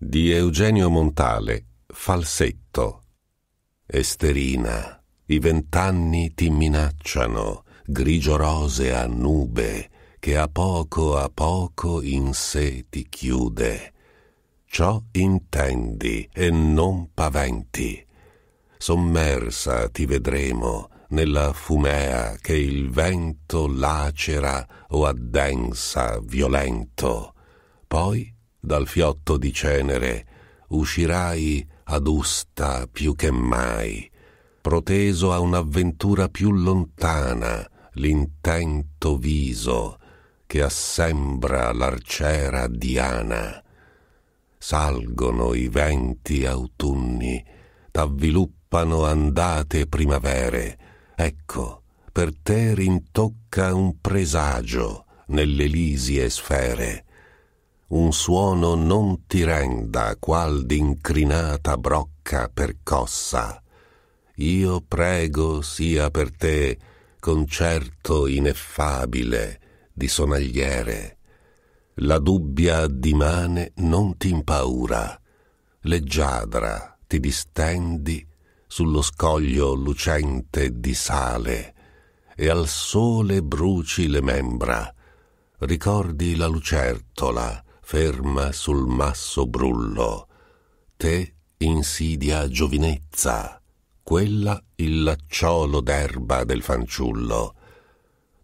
di Eugenio Montale, falsetto. Esterina, i vent'anni ti minacciano, grigio-rosea nube che a poco a poco in sé ti chiude. Ciò intendi e non paventi. Sommersa ti vedremo nella fumea che il vento lacera o addensa violento. Poi dal fiotto di cenere uscirai adusta più che mai, proteso a un'avventura più lontana l'intento viso che assembra l'arciera Diana. Salgono i venti autunni, t'avviluppano andate primavere. Ecco, per te rintocca un presagio nelle lisie sfere un suono non ti renda qual d'incrinata brocca percossa. Io prego sia per te concerto ineffabile di sonagliere. La dubbia dimane non ti impaura, leggiadra ti distendi sullo scoglio lucente di sale e al sole bruci le membra, ricordi la lucertola, ferma sul masso brullo, te insidia giovinezza, quella il lacciolo d'erba del fanciullo.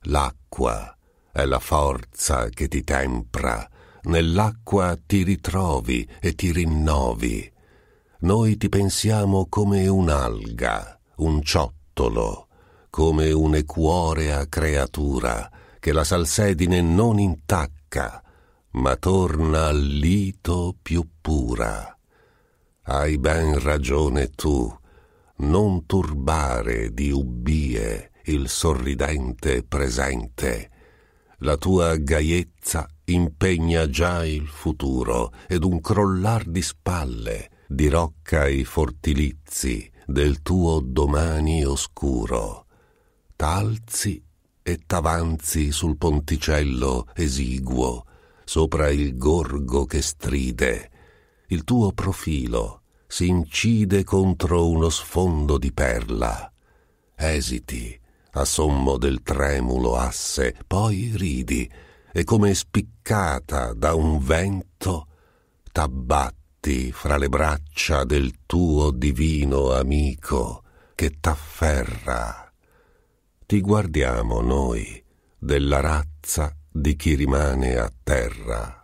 L'acqua è la forza che ti tempra, nell'acqua ti ritrovi e ti rinnovi. Noi ti pensiamo come un'alga, un ciottolo, come un'equorea creatura che la salsedine non intacca, ma torna al lito più pura. Hai ben ragione tu, non turbare di ubbie il sorridente presente. La tua gaiezza impegna già il futuro ed un crollar di spalle dirocca i fortilizi del tuo domani oscuro. T'alzi e t'avanzi sul ponticello esiguo sopra il gorgo che stride. Il tuo profilo si incide contro uno sfondo di perla. Esiti a sommo del tremulo asse, poi ridi e come spiccata da un vento t'abbatti fra le braccia del tuo divino amico che t'afferra. Ti guardiamo noi della razza di chi rimane a terra.